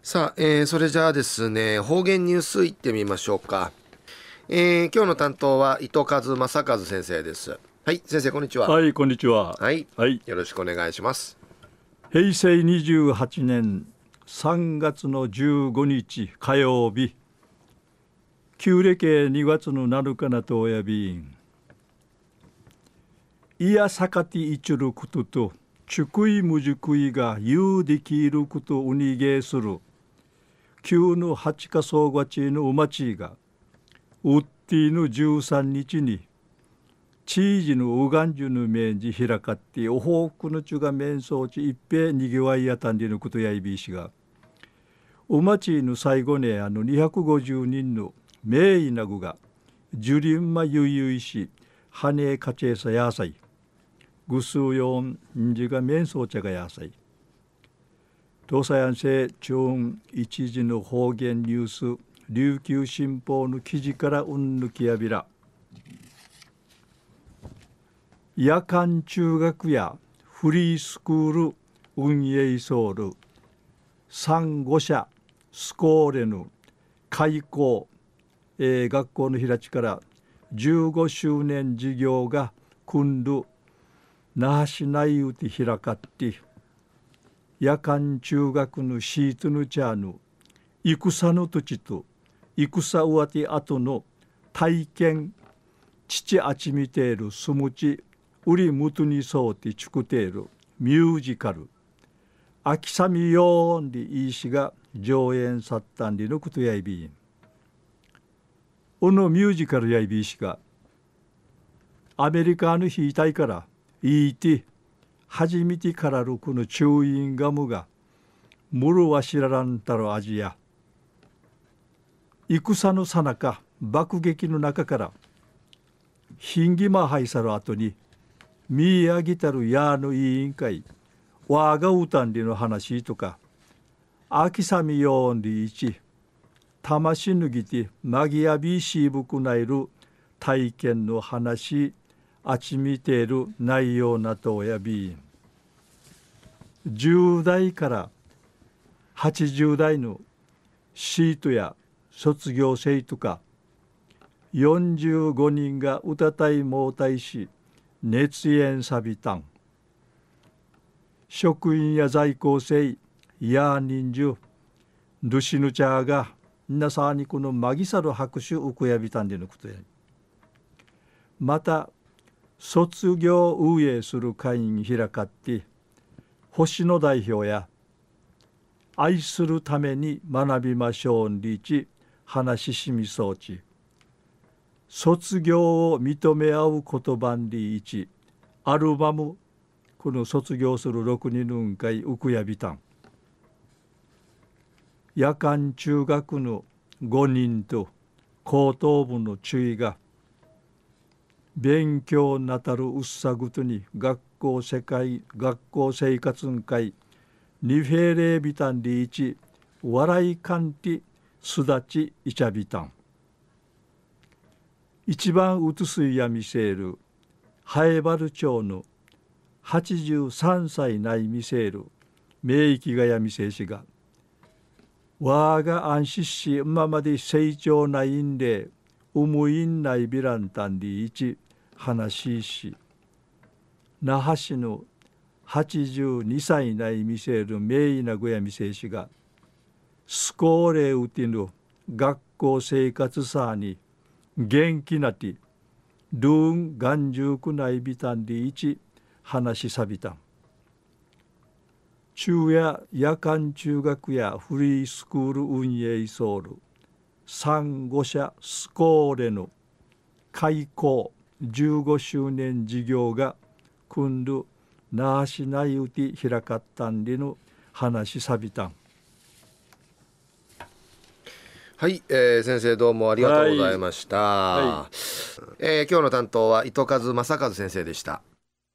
さあ、えー、それじゃあですね、方言ニュースいってみましょうか。えー、今日の担当は伊藤和正和先生です。はい、先生、こんにちは。はい、こんにちは。はい、はい、よろしくお願いします。平成二十八年三月の十五日火曜日、旧暦二月の7日なとおやびん、いやさかていちることと、ちゅくいむじゅくいが言うできることをおにげする。9の八か総合地のおまちがウッティの十三日に地域のうがんじゅの面じ開かっておほうくのちゅが面相ちいっぺにぎわいやたんでのことやいびいしがおまちの最後ねあの二百五十人の名医なぐが樹林間ゆゆいし羽かちえさやさいぐすうよんじが面相ちゃがやさい。東西安政中運一時の方言ニュース琉球新報の記事からうんぬきやびら夜間中学やフリースクール運営ソウル産後者スコーレヌ開校、えー、学校の平地から15周年事業が組んで那覇市内うて開かって夜間中学のシートのチャーヌ戦の土地と戦終わって後の体験父あちみているすむち売りむとに沿って作っているミュージカル秋さみよーんでいいしが上演さったんでのことやいびんおのミュージカルやいびいしがアメリカの日いたいからいいて初めてからるこの中院がムが、もろは知ららんたろアジア。戦のさなか、爆撃の中から、ヒンギマハイサル後に、見上げたるやの委員会、わがうたんりの話とか、あきさみよんりいち、魂ぬぎてまぎやびしぶくないる体験の話あちみている内容なとおやび10代から80代のシートや卒業生とか45人が歌たいもうたいし熱演さびたん職員や在校生や人数ルシヌチャーがなさにこのまぎさる拍手うくやびたんでのことやまた卒業運営する会に開かって星野代表や愛するために学びましょうんりち話ししみそうち卒業を認め合う言葉んりいちアルバムこの卒業する6人ぬ会ウクヤビタン夜間中学の5人と高等部の注意が「勉強なたるうっさぐとに学校世界学校生活ん会ニフェレビタンリーチ笑いかんてすだちいちゃびたん一番うつすいやみせるハエバル町の83歳ないみせる名域がやみせしがわが安心し今まで成長ないんで思いんないビランタンリーチ話しし那覇市の82歳ない見せる名医名古屋見せしがスコーレウティの学校生活さに元気なてルーン眼中くないびたんでいち話しさびたん昼夜夜間中学やフリースクール運営ソール産後者スコーレの開校15周年事業が訓るなあしないうて開かったんでの話さびたん。はい、えー、先生どうもありがとうございました、はいはい、えー、今日の担当は糸数正和先生でした